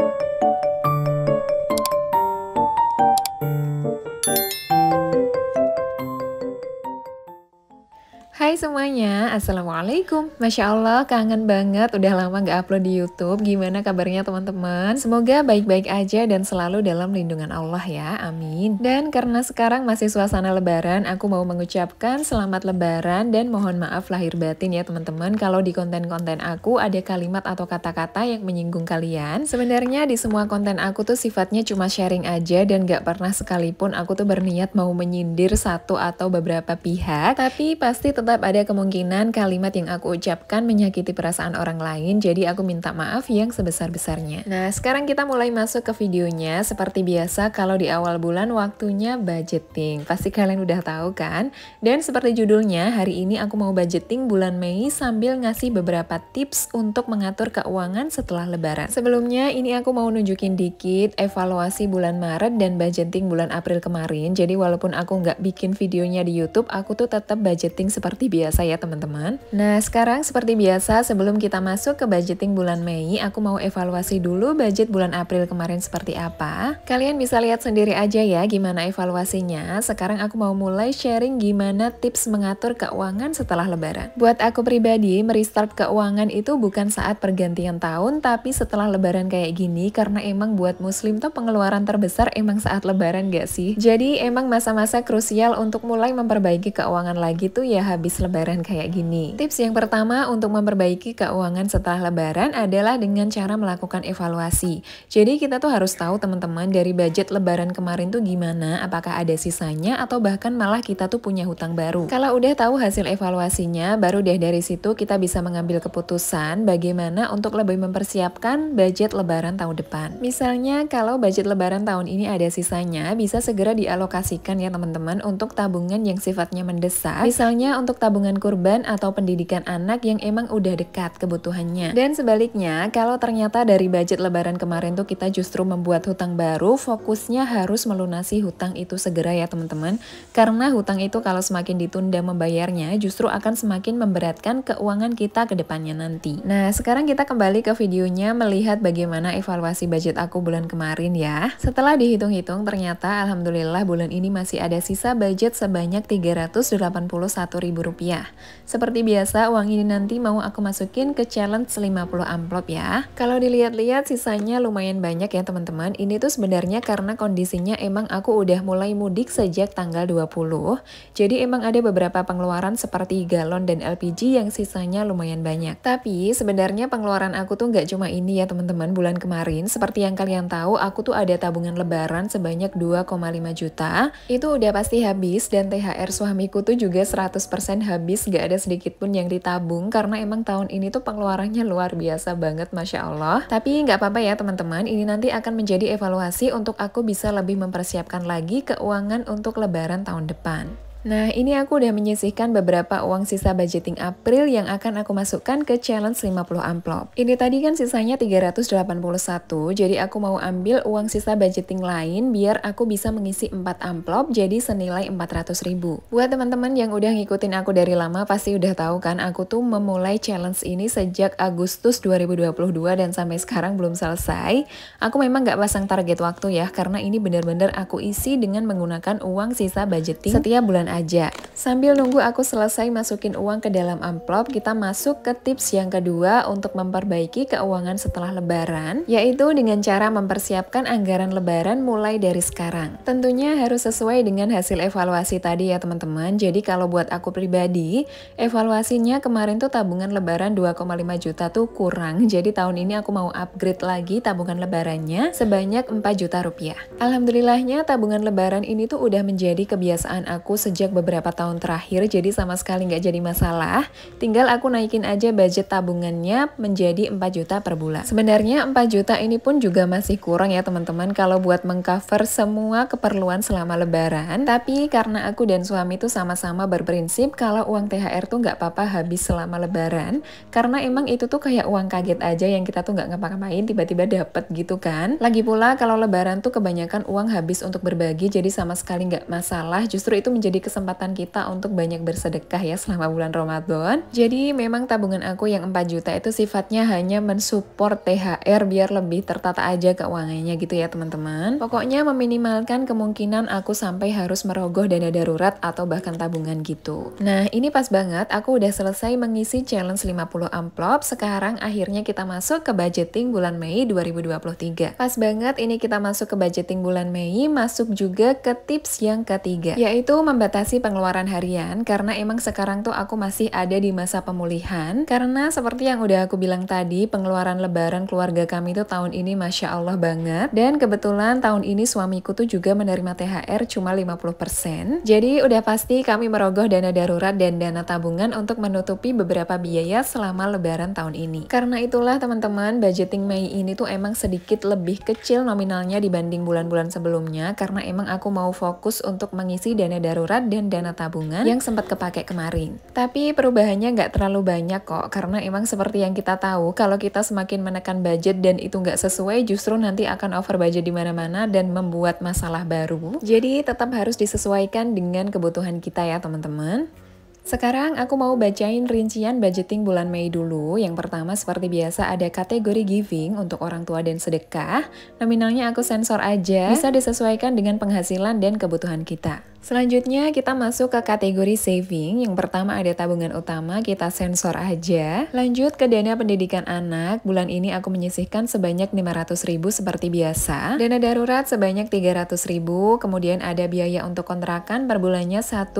Thank you. semuanya, Assalamualaikum Masya Allah kangen banget udah lama gak upload di Youtube Gimana kabarnya teman-teman? Semoga baik-baik aja dan selalu dalam lindungan Allah ya, amin Dan karena sekarang masih suasana lebaran Aku mau mengucapkan selamat lebaran dan mohon maaf lahir batin ya teman-teman Kalau di konten-konten aku ada kalimat atau kata-kata yang menyinggung kalian Sebenarnya di semua konten aku tuh sifatnya cuma sharing aja Dan gak pernah sekalipun aku tuh berniat mau menyindir satu atau beberapa pihak Tapi pasti tetap ada kemungkinan kalimat yang aku ucapkan menyakiti perasaan orang lain, jadi aku minta maaf yang sebesar-besarnya. Nah, sekarang kita mulai masuk ke videonya. Seperti biasa, kalau di awal bulan waktunya budgeting. Pasti kalian udah tahu kan? Dan seperti judulnya, hari ini aku mau budgeting bulan Mei sambil ngasih beberapa tips untuk mengatur keuangan setelah lebaran. Sebelumnya, ini aku mau nunjukin dikit evaluasi bulan Maret dan budgeting bulan April kemarin. Jadi walaupun aku nggak bikin videonya di YouTube, aku tuh tetap budgeting seperti biasa biasa ya teman-teman. Nah sekarang seperti biasa sebelum kita masuk ke budgeting bulan Mei, aku mau evaluasi dulu budget bulan April kemarin seperti apa. Kalian bisa lihat sendiri aja ya gimana evaluasinya. Sekarang aku mau mulai sharing gimana tips mengatur keuangan setelah lebaran. Buat aku pribadi, merestart keuangan itu bukan saat pergantian tahun, tapi setelah lebaran kayak gini karena emang buat muslim tuh pengeluaran terbesar emang saat lebaran gak sih? Jadi emang masa-masa krusial untuk mulai memperbaiki keuangan lagi tuh ya habis lebaran kayak gini. Tips yang pertama untuk memperbaiki keuangan setelah lebaran adalah dengan cara melakukan evaluasi. Jadi kita tuh harus tahu teman-teman dari budget lebaran kemarin tuh gimana, apakah ada sisanya atau bahkan malah kita tuh punya hutang baru. Kalau udah tahu hasil evaluasinya, baru deh dari situ kita bisa mengambil keputusan bagaimana untuk lebih mempersiapkan budget lebaran tahun depan. Misalnya kalau budget lebaran tahun ini ada sisanya, bisa segera dialokasikan ya teman-teman untuk tabungan yang sifatnya mendesak. Misalnya untuk tabungan tabungan kurban atau pendidikan anak yang emang udah dekat kebutuhannya. Dan sebaliknya, kalau ternyata dari budget lebaran kemarin tuh kita justru membuat hutang baru, fokusnya harus melunasi hutang itu segera ya teman-teman. Karena hutang itu kalau semakin ditunda membayarnya, justru akan semakin memberatkan keuangan kita ke depannya nanti. Nah, sekarang kita kembali ke videonya melihat bagaimana evaluasi budget aku bulan kemarin ya. Setelah dihitung-hitung, ternyata alhamdulillah bulan ini masih ada sisa budget sebanyak 381.000 rupiah. Seperti biasa, uang ini nanti mau aku masukin ke challenge 50 amplop ya. Kalau dilihat-lihat sisanya lumayan banyak ya teman-teman. Ini tuh sebenarnya karena kondisinya emang aku udah mulai mudik sejak tanggal 20. Jadi emang ada beberapa pengeluaran seperti galon dan LPG yang sisanya lumayan banyak. Tapi sebenarnya pengeluaran aku tuh nggak cuma ini ya teman-teman bulan kemarin. Seperti yang kalian tahu, aku tuh ada tabungan lebaran sebanyak 2,5 juta. Itu udah pasti habis dan THR suamiku tuh juga 100% habis, gak ada sedikit pun yang ditabung karena emang tahun ini tuh pengeluarannya luar biasa banget, Masya Allah. Tapi nggak apa-apa ya teman-teman, ini nanti akan menjadi evaluasi untuk aku bisa lebih mempersiapkan lagi keuangan untuk lebaran tahun depan. Nah, ini aku udah menyisihkan beberapa uang sisa budgeting April yang akan aku masukkan ke challenge 50 amplop. Ini tadi kan sisanya 381, jadi aku mau ambil uang sisa budgeting lain biar aku bisa mengisi 4 amplop jadi senilai 400 ribu. Buat teman-teman yang udah ngikutin aku dari lama pasti udah tahu kan aku tuh memulai challenge ini sejak Agustus 2022 dan sampai sekarang belum selesai. Aku memang gak pasang target waktu ya karena ini bener-bener aku isi dengan menggunakan uang sisa budgeting setiap bulan aja. Sambil nunggu aku selesai masukin uang ke dalam amplop, kita masuk ke tips yang kedua untuk memperbaiki keuangan setelah lebaran, yaitu dengan cara mempersiapkan anggaran lebaran mulai dari sekarang. Tentunya harus sesuai dengan hasil evaluasi tadi ya teman-teman. Jadi kalau buat aku pribadi, evaluasinya kemarin tuh tabungan lebaran 2,5 juta tuh kurang. Jadi tahun ini aku mau upgrade lagi tabungan lebarannya sebanyak 4 juta rupiah. Alhamdulillahnya tabungan lebaran ini tuh udah menjadi kebiasaan aku sejak sejak beberapa tahun terakhir, jadi sama sekali nggak jadi masalah. Tinggal aku naikin aja budget tabungannya menjadi 4 juta per bulan. Sebenarnya 4 juta ini pun juga masih kurang ya teman-teman kalau buat mengcover semua keperluan selama lebaran. Tapi karena aku dan suami itu sama-sama berprinsip kalau uang THR tuh nggak apa-apa habis selama lebaran, karena emang itu tuh kayak uang kaget aja yang kita tuh nggak ngapa-ngapain tiba-tiba dapet gitu kan. Lagi pula kalau lebaran tuh kebanyakan uang habis untuk berbagi jadi sama sekali nggak masalah, justru itu menjadi kesempatan kita untuk banyak bersedekah ya selama bulan Ramadan. Jadi memang tabungan aku yang 4 juta itu sifatnya hanya mensupport THR biar lebih tertata aja keuangannya gitu ya teman-teman. Pokoknya meminimalkan kemungkinan aku sampai harus merogoh dana darurat atau bahkan tabungan gitu. Nah ini pas banget aku udah selesai mengisi challenge 50 amplop. Sekarang akhirnya kita masuk ke budgeting bulan Mei 2023. Pas banget ini kita masuk ke budgeting bulan Mei, masuk juga ke tips yang ketiga, yaitu membatasi membatasi pengeluaran harian karena emang sekarang tuh aku masih ada di masa pemulihan karena seperti yang udah aku bilang tadi pengeluaran lebaran keluarga kami tuh tahun ini Masya Allah banget dan kebetulan tahun ini suamiku tuh juga menerima THR cuma 50% jadi udah pasti kami merogoh dana darurat dan dana tabungan untuk menutupi beberapa biaya selama lebaran tahun ini karena itulah teman-teman budgeting Mei ini tuh emang sedikit lebih kecil nominalnya dibanding bulan-bulan sebelumnya karena emang aku mau fokus untuk mengisi dana darurat dan dana tabungan yang sempat kepake kemarin. Tapi perubahannya nggak terlalu banyak kok, karena emang seperti yang kita tahu, kalau kita semakin menekan budget dan itu nggak sesuai, justru nanti akan over budget di mana-mana dan membuat masalah baru. Jadi tetap harus disesuaikan dengan kebutuhan kita ya teman-teman. Sekarang aku mau bacain rincian budgeting bulan Mei dulu. Yang pertama seperti biasa ada kategori giving untuk orang tua dan sedekah. Nominalnya aku sensor aja, bisa disesuaikan dengan penghasilan dan kebutuhan kita. Selanjutnya kita masuk ke kategori saving. Yang pertama ada tabungan utama, kita sensor aja. Lanjut ke dana pendidikan anak. Bulan ini aku menyisihkan sebanyak 500 ribu seperti biasa. Dana darurat sebanyak 300 ribu. Kemudian ada biaya untuk kontrakan per bulannya 1,7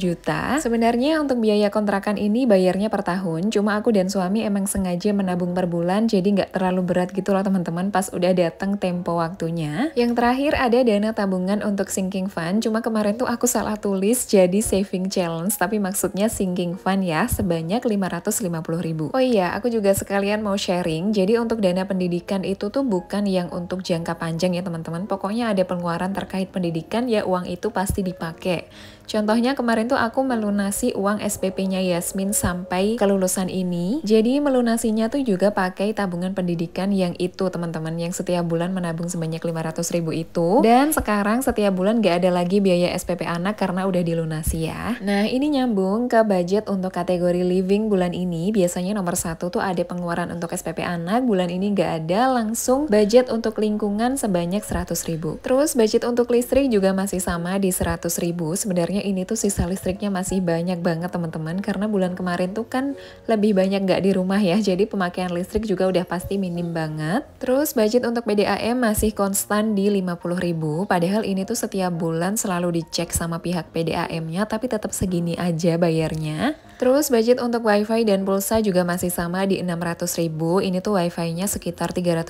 juta. Sebenarnya untuk biaya kontrakan ini bayarnya per tahun. Cuma aku dan suami emang sengaja menabung per bulan jadi nggak terlalu berat gitu loh teman-teman pas udah datang tempo waktunya. Yang terakhir ada dana tabungan untuk sinking fund. Cuma kemarin tuh aku salah tulis jadi saving challenge, tapi maksudnya sinking fund ya, sebanyak 550 ribu. Oh iya, aku juga sekalian mau sharing, jadi untuk dana pendidikan itu tuh bukan yang untuk jangka panjang ya teman-teman, pokoknya ada pengeluaran terkait pendidikan ya uang itu pasti dipakai. Contohnya kemarin tuh aku melunasi uang SPP-nya Yasmin sampai kelulusan ini. Jadi melunasinya tuh juga pakai tabungan pendidikan yang itu teman-teman yang setiap bulan menabung sebanyak 500 ribu itu. Dan sekarang setiap bulan gak ada lagi biaya SPP anak karena udah dilunasi ya. Nah ini nyambung ke budget untuk kategori living bulan ini. Biasanya nomor satu tuh ada pengeluaran untuk SPP anak. Bulan ini gak ada langsung budget untuk lingkungan sebanyak 100 ribu. Terus budget untuk listrik juga masih sama di 100 ribu. Sebenarnya kayaknya ini tuh sisa listriknya masih banyak banget teman-teman karena bulan kemarin tuh kan lebih banyak nggak di rumah ya jadi pemakaian listrik juga udah pasti minim banget terus budget untuk PDAM masih konstan di 50 ribu. padahal ini tuh setiap bulan selalu dicek sama pihak PDAM nya tapi tetap segini aja bayarnya Terus budget untuk wifi dan pulsa juga masih sama di 600 ribu. Ini tuh wifi-nya sekitar 350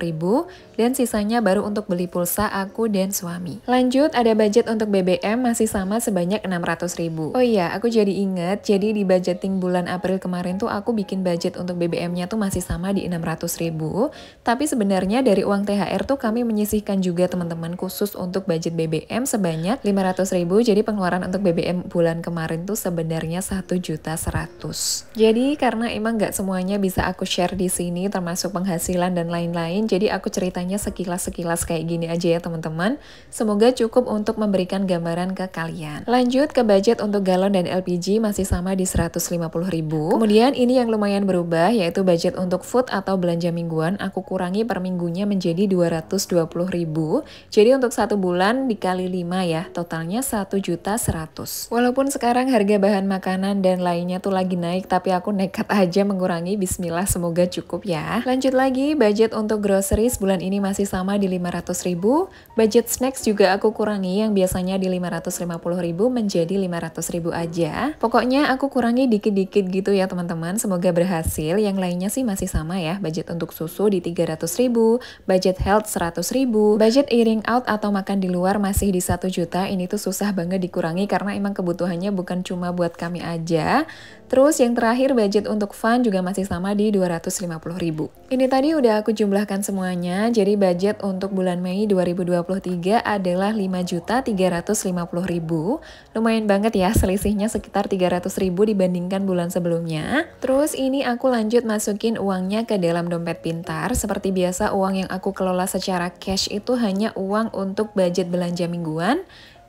ribu dan sisanya baru untuk beli pulsa aku dan suami. Lanjut ada budget untuk BBM masih sama sebanyak 600 ribu. Oh iya, aku jadi inget, jadi di budgeting bulan April kemarin tuh aku bikin budget untuk BBM-nya tuh masih sama di 600 ribu. Tapi sebenarnya dari uang THR tuh kami menyisihkan juga teman-teman khusus untuk budget BBM sebanyak 500 ribu. Jadi pengeluaran untuk BBM bulan kemarin tuh sebenarnya 1 juta Jadi karena emang nggak semuanya bisa aku share di sini termasuk penghasilan dan lain-lain, jadi aku ceritanya sekilas-sekilas kayak gini aja ya teman-teman. Semoga cukup untuk memberikan gambaran ke kalian. Lanjut ke budget untuk galon dan LPG masih sama di 150.000. Kemudian ini yang lumayan berubah yaitu budget untuk food atau belanja mingguan aku kurangi per minggunya menjadi 220.000. Jadi untuk satu bulan dikali 5 ya, totalnya 1.100. Walaupun sekarang harga bahan makanan dan dan lainnya tuh lagi naik tapi aku nekat aja mengurangi bismillah semoga cukup ya. Lanjut lagi budget untuk groceries bulan ini masih sama di 500 ribu. Budget snacks juga aku kurangi yang biasanya di 550 ribu menjadi 500 ribu aja. Pokoknya aku kurangi dikit-dikit gitu ya teman-teman semoga berhasil. Yang lainnya sih masih sama ya budget untuk susu di 300 ribu, budget health 100 ribu, budget eating out atau makan di luar masih di 1 juta ini tuh susah banget dikurangi karena emang kebutuhannya bukan cuma buat kami aja aja. Terus yang terakhir budget untuk fun juga masih sama di 250.000. Ini tadi udah aku jumlahkan semuanya, jadi budget untuk bulan Mei 2023 adalah 5.350.000. Lumayan banget ya selisihnya sekitar 300.000 dibandingkan bulan sebelumnya. Terus ini aku lanjut masukin uangnya ke dalam dompet pintar. Seperti biasa uang yang aku kelola secara cash itu hanya uang untuk budget belanja mingguan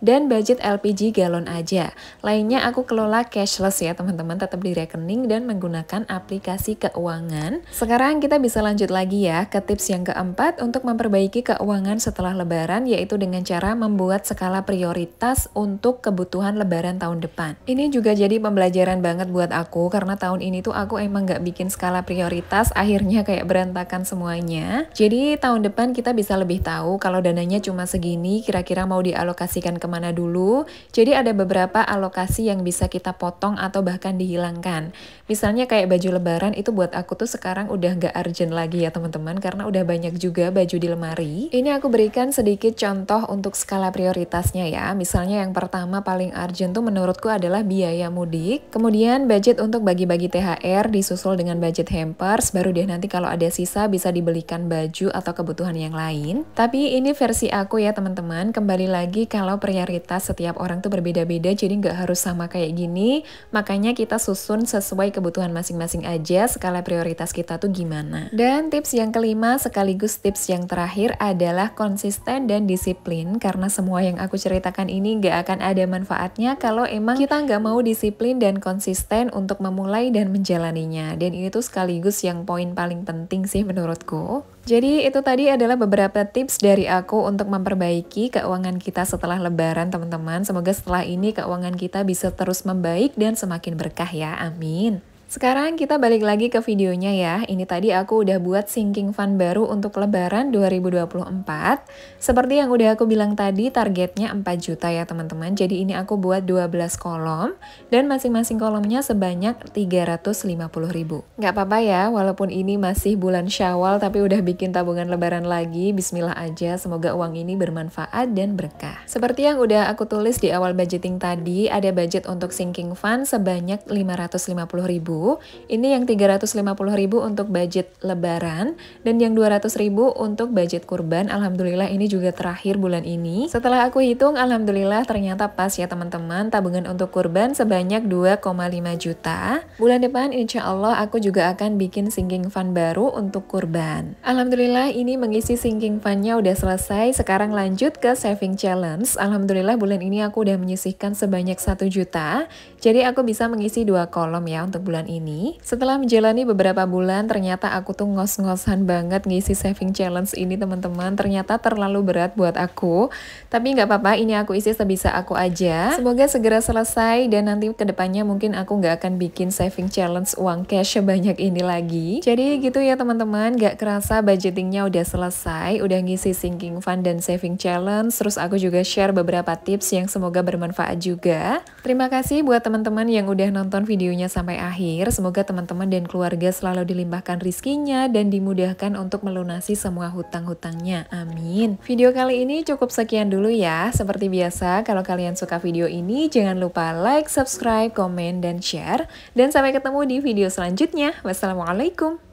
dan budget LPG galon aja. Lainnya aku kelola cashless ya teman-teman, tetap di rekening dan menggunakan aplikasi keuangan. Sekarang kita bisa lanjut lagi ya ke tips yang keempat untuk memperbaiki keuangan setelah lebaran yaitu dengan cara membuat skala prioritas untuk kebutuhan lebaran tahun depan. Ini juga jadi pembelajaran banget buat aku karena tahun ini tuh aku emang gak bikin skala prioritas, akhirnya kayak berantakan semuanya. Jadi tahun depan kita bisa lebih tahu kalau dananya cuma segini kira-kira mau dialokasikan ke kemana dulu. Jadi ada beberapa alokasi yang bisa kita potong atau bahkan dihilangkan. Misalnya kayak baju lebaran itu buat aku tuh sekarang udah gak urgent lagi ya teman-teman karena udah banyak juga baju di lemari. Ini aku berikan sedikit contoh untuk skala prioritasnya ya. Misalnya yang pertama paling urgent tuh menurutku adalah biaya mudik. Kemudian budget untuk bagi-bagi THR disusul dengan budget hampers. Baru deh nanti kalau ada sisa bisa dibelikan baju atau kebutuhan yang lain. Tapi ini versi aku ya teman-teman. Kembali lagi kalau pria prioritas setiap orang tuh berbeda-beda jadi nggak harus sama kayak gini makanya kita susun sesuai kebutuhan masing-masing aja skala prioritas kita tuh gimana dan tips yang kelima sekaligus tips yang terakhir adalah konsisten dan disiplin karena semua yang aku ceritakan ini nggak akan ada manfaatnya kalau emang kita nggak mau disiplin dan konsisten untuk memulai dan menjalaninya dan ini tuh sekaligus yang poin paling penting sih menurutku jadi itu tadi adalah beberapa tips dari aku untuk memperbaiki keuangan kita setelah lebaran teman-teman. Semoga setelah ini keuangan kita bisa terus membaik dan semakin berkah ya. Amin. Sekarang kita balik lagi ke videonya ya. Ini tadi aku udah buat sinking fund baru untuk lebaran 2024. Seperti yang udah aku bilang tadi, targetnya 4 juta ya teman-teman. Jadi ini aku buat 12 kolom dan masing-masing kolomnya sebanyak 350 ribu. Nggak apa-apa ya, walaupun ini masih bulan syawal tapi udah bikin tabungan lebaran lagi. Bismillah aja, semoga uang ini bermanfaat dan berkah. Seperti yang udah aku tulis di awal budgeting tadi, ada budget untuk sinking fund sebanyak 550 ribu ini yang 350.000 untuk budget lebaran dan yang 200.000 untuk budget kurban. Alhamdulillah ini juga terakhir bulan ini. Setelah aku hitung alhamdulillah ternyata pas ya teman-teman tabungan untuk kurban sebanyak 2,5 juta. Bulan depan insyaallah aku juga akan bikin sinking fund baru untuk kurban. Alhamdulillah ini mengisi sinking fundnya udah selesai. Sekarang lanjut ke saving challenge. Alhamdulillah bulan ini aku udah menyisihkan sebanyak 1 juta. Jadi aku bisa mengisi dua kolom ya untuk bulan ini ini. Setelah menjalani beberapa bulan, ternyata aku tuh ngos-ngosan banget ngisi saving challenge ini teman-teman. Ternyata terlalu berat buat aku. Tapi nggak apa-apa, ini aku isi sebisa aku aja. Semoga segera selesai dan nanti kedepannya mungkin aku nggak akan bikin saving challenge uang cash sebanyak ini lagi. Jadi gitu ya teman-teman, nggak kerasa budgetingnya udah selesai, udah ngisi sinking fund dan saving challenge. Terus aku juga share beberapa tips yang semoga bermanfaat juga. Terima kasih buat teman-teman yang udah nonton videonya sampai akhir terakhir, semoga teman-teman dan keluarga selalu dilimpahkan rizkinya dan dimudahkan untuk melunasi semua hutang-hutangnya. Amin. Video kali ini cukup sekian dulu ya. Seperti biasa, kalau kalian suka video ini, jangan lupa like, subscribe, komen, dan share. Dan sampai ketemu di video selanjutnya. Wassalamualaikum.